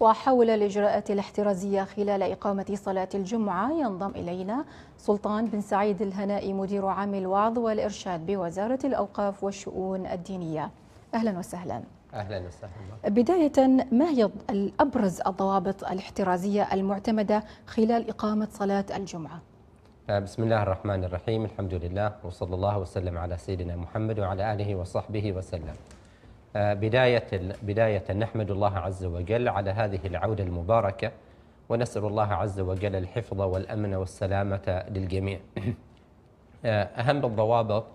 وحول الإجراءات الاحترازية خلال إقامة صلاة الجمعة ينضم إلينا سلطان بن سعيد الهنائي مدير عام الوعظ والإرشاد بوزارة الأوقاف والشؤون الدينية أهلا وسهلا أهلا وسهلا بداية ما هي أبرز الضوابط الاحترازية المعتمدة خلال إقامة صلاة الجمعة؟ آه، بسم الله الرحمن الرحيم الحمد لله وصلى الله وسلم على سيدنا محمد وعلى آله وصحبه وسلم بداية بداية نحمد الله عز وجل على هذه العودة المباركة ونسأل الله عز وجل الحفظ والأمن والسلامة للجميع. آه، أهم الضوابط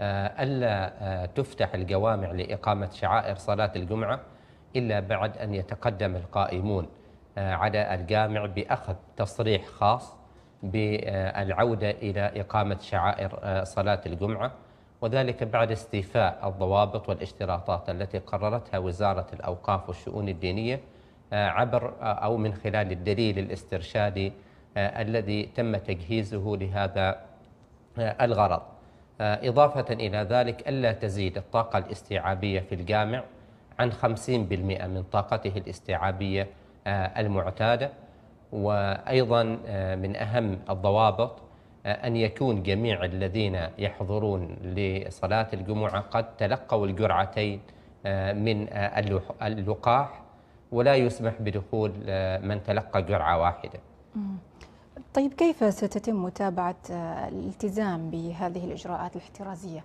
آه، ألا آه، تفتح الجوامع لإقامة شعائر صلاة الجمعة إلا بعد أن يتقدم القائمون على الجامع بأخذ تصريح خاص بالعودة إلى إقامة شعائر صلاة الجمعة وذلك بعد استيفاء الضوابط والاشتراطات التي قررتها وزارة الأوقاف والشؤون الدينية آه، عبر آه، أو من خلال الدليل الاسترشادي آه، الذي تم تجهيزه لهذا الغرض إضافة إلى ذلك ألا تزيد الطاقة الاستيعابية في الجامع عن 50% من طاقته الاستيعابية المعتادة وأيضا من أهم الضوابط أن يكون جميع الذين يحضرون لصلاة الجمعة قد تلقوا الجرعتين آه، من آه، اللقاح ولا يسمح بدخول آه، من تلقى جرعة واحدة طيب كيف ستتم متابعة الالتزام بهذه الإجراءات الاحترازية؟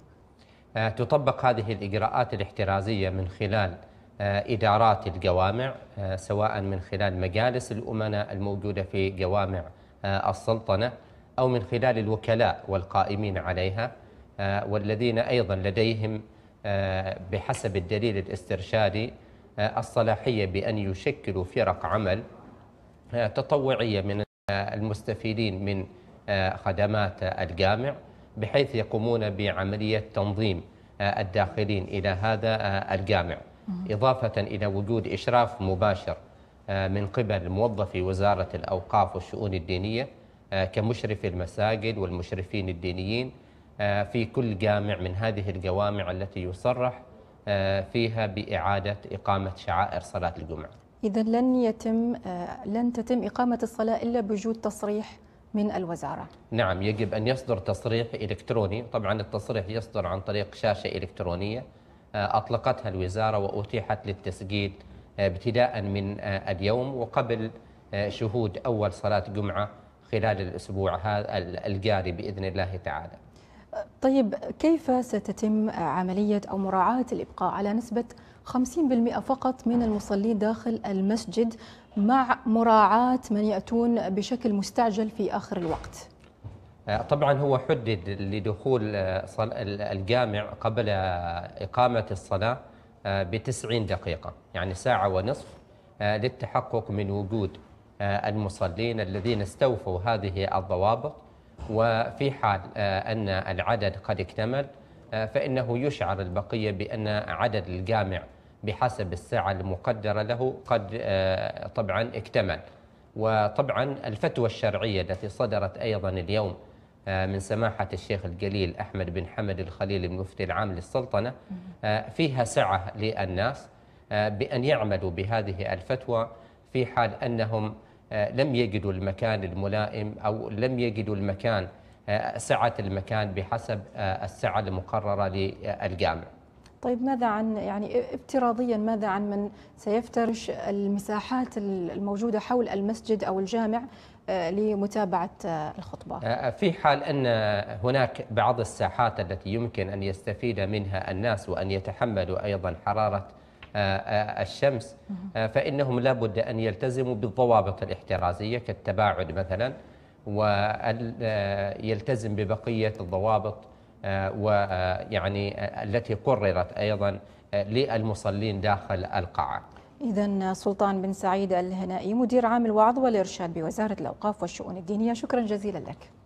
تطبق هذه الإجراءات الاحترازية من خلال إدارات الجوامع سواء من خلال مجالس الأمناء الموجودة في جوامع السلطنة أو من خلال الوكلاء والقائمين عليها آه، والذين أيضا لديهم آه، بحسب الدليل الاسترشادي آه، الصلاحية بأن يشكلوا فرق عمل تطوعية من المستفيدين من خدمات الجامع بحيث يقومون بعملية تنظيم الداخلين إلى هذا الجامع إضافة إلى وجود إشراف مباشر من قبل موظفي وزارة الأوقاف والشؤون الدينية آه، كمشرفي المساجد والمشرفين الدينيين آه، في كل جامع من هذه الجوامع التي يصرح آه، فيها بإعادة إقامة شعائر صلاة الجمعة إذا لن يتم لن تتم إقامة الصلاة إلا بوجود تصريح من الوزارة نعم يجب أن يصدر تصريح إلكتروني طبعا التصريح يصدر عن طريق شاشة إلكترونية أطلقتها الوزارة وأتيحت للتسجيل ابتداء من اليوم وقبل شهود أول صلاة جمعة خلال الأسبوع هذا الجاري بإذن الله تعالى طيب كيف ستتم عملية أو مراعاة الإبقاء على نسبة 50% فقط من المصلين داخل المسجد مع مراعاة من يأتون بشكل مستعجل في آخر الوقت آه، طبعا هو حدد لدخول آه، الجامع قبل إقامة الصلاة آه، بتسعين دقيقة يعني ساعة ونصف للتحقق من وجود آه، المصلين الذين استوفوا هذه الضوابط وفي حال آه، أن العدد قد اكتمل آه، فإنه يشعر البقية بأن عدد الجامع بحسب الساعة المقدرة له قد طبعا اكتمل وطبعا الفتوى الشرعية التي صدرت أيضا اليوم من سماحة الشيخ الجليل أحمد بن حمد الخليل المفتي العام للسلطنة فيها سعة للناس بأن يعملوا بهذه الفتوى في حال أنهم آه، لم يجدوا المكان الملائم أو لم يجدوا المكان آه، سعة المكان بحسب آه، السعة المقررة للجامع طيب ماذا عن يعني افتراضيا ماذا عن من سيفترش المساحات الموجودة حول المسجد أو الجامع لمتابعة الخطبة في حال أن هناك بعض الساحات التي يمكن أن يستفيد منها الناس وأن يتحملوا أيضا حرارة آه، آه، الشمس آه، فإنهم لابد أن يلتزموا بالضوابط الاحترازية كالتباعد مثلا ويلتزم ببقية الضوابط ويعني التي قررت أيضا للمصلين داخل القاعة إذا سلطان بن سعيد الهنائي مدير عام الوعظ والإرشاد بوزارة الأوقاف والشؤون الدينية شكرا جزيلا لك